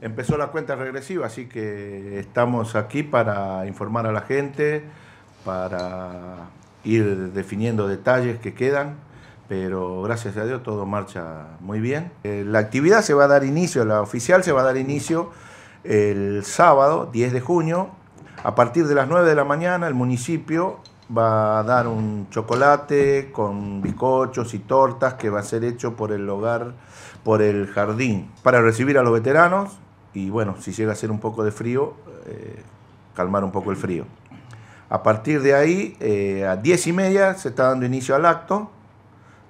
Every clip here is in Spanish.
Empezó la cuenta regresiva, así que estamos aquí para informar a la gente, para ir definiendo detalles que quedan, pero gracias a Dios todo marcha muy bien. Eh, la actividad se va a dar inicio, la oficial se va a dar inicio el sábado 10 de junio. A partir de las 9 de la mañana el municipio va a dar un chocolate con bizcochos y tortas que va a ser hecho por el hogar, por el jardín, para recibir a los veteranos y bueno, si llega a ser un poco de frío, eh, calmar un poco el frío. A partir de ahí, eh, a diez y media se está dando inicio al acto,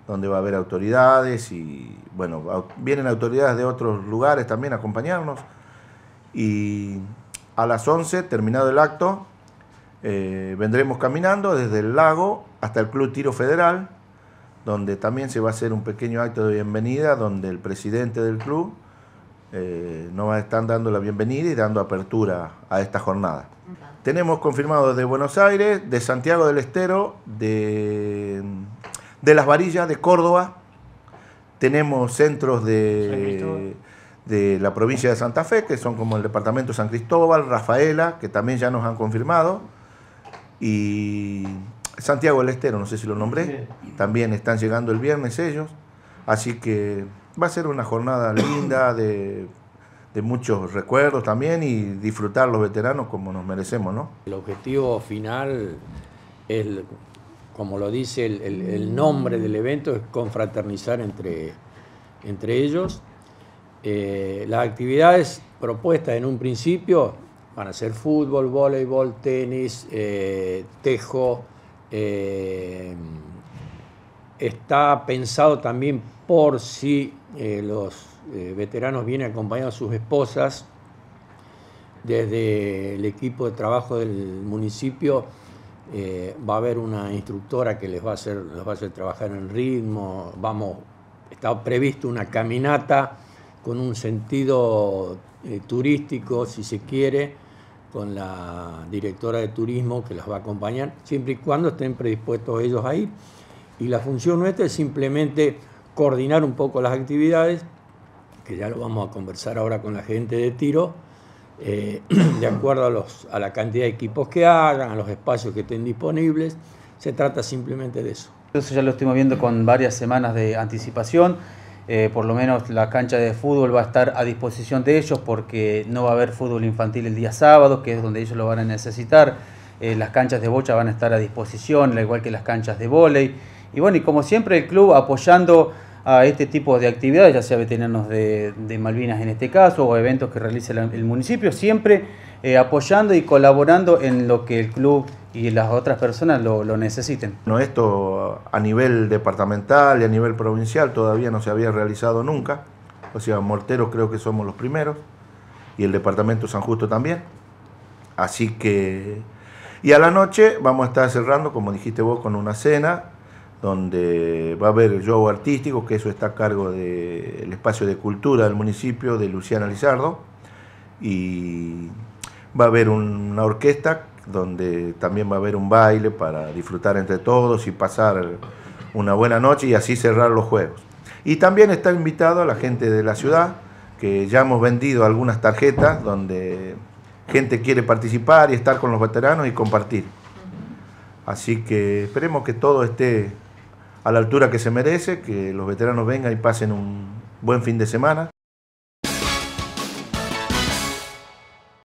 donde va a haber autoridades y bueno, vienen autoridades de otros lugares también a acompañarnos. Y a las 11, terminado el acto, eh, vendremos caminando desde el lago hasta el Club Tiro Federal, donde también se va a hacer un pequeño acto de bienvenida, donde el presidente del club eh, Nos va a estar dando la bienvenida y dando apertura a esta jornada. Tenemos confirmados de Buenos Aires, de Santiago del Estero, de, de Las Varillas, de Córdoba. Tenemos centros de, de la provincia de Santa Fe, que son como el departamento San Cristóbal, Rafaela, que también ya nos han confirmado y Santiago del Estero, no sé si lo nombré, también están llegando el viernes ellos, así que va a ser una jornada linda de, muchos recuerdos también y disfrutar los veteranos como nos merecemos, ¿no? El objetivo final es, como lo dice el, nombre del evento, es confraternizar entre, entre ellos. Eh, las actividades propuestas en un principio van a ser fútbol, voleibol, tenis, eh, tejo. Eh, está pensado también por si eh, los veteranos vienen acompañados a sus esposas desde el equipo de trabajo del municipio. va a haber una instructora que les va a hacer, va a hacer trabajar en ritmo. Vamos, está previsto una caminata con un sentido turístico, si se quiere, con la directora de turismo que las va a acompañar, siempre y cuando estén predispuestos ellos ahí. Y la función nuestra es simplemente coordinar un poco las actividades, que ya lo vamos a conversar ahora con la gente de tiro, eh, de acuerdo a, los, a la cantidad de equipos que hagan, a los espacios que estén disponibles. Se trata simplemente de eso. Eso ya lo estuvimos viendo con varias semanas de anticipación. Eh, por lo menos la cancha de fútbol va a estar a disposición de ellos porque no va a haber fútbol infantil el día sábado, que es donde ellos lo van a necesitar. Eh, las canchas de bocha van a estar a disposición, al igual que las canchas de vóley. Y bueno, y como siempre el club apoyando a este tipo de actividades, ya sea veteranos de, de Malvinas en este caso, o eventos que realice el municipio, siempre eh, apoyando y colaborando en lo que el club y las otras personas lo, necesiten. No, esto a nivel departamental y a nivel provincial todavía no se había realizado nunca. O sea, Mortero creo que somos los primeros y el departamento San Justo también. Así que... Y a la noche vamos a estar cerrando, como dijiste vos, con una cena donde va a haber el show artístico, que eso está a cargo del espacio de cultura del municipio de Luciana Lizardo. Y Va a haber una orquesta donde también va a haber un baile para disfrutar entre todos y pasar una buena noche y así cerrar los juegos. Y también está invitado a la gente de la ciudad, que ya hemos vendido algunas tarjetas donde gente quiere participar y estar con los veteranos y compartir. Así que esperemos que todo esté a la altura que se merece, que los veteranos vengan y pasen un buen fin de semana.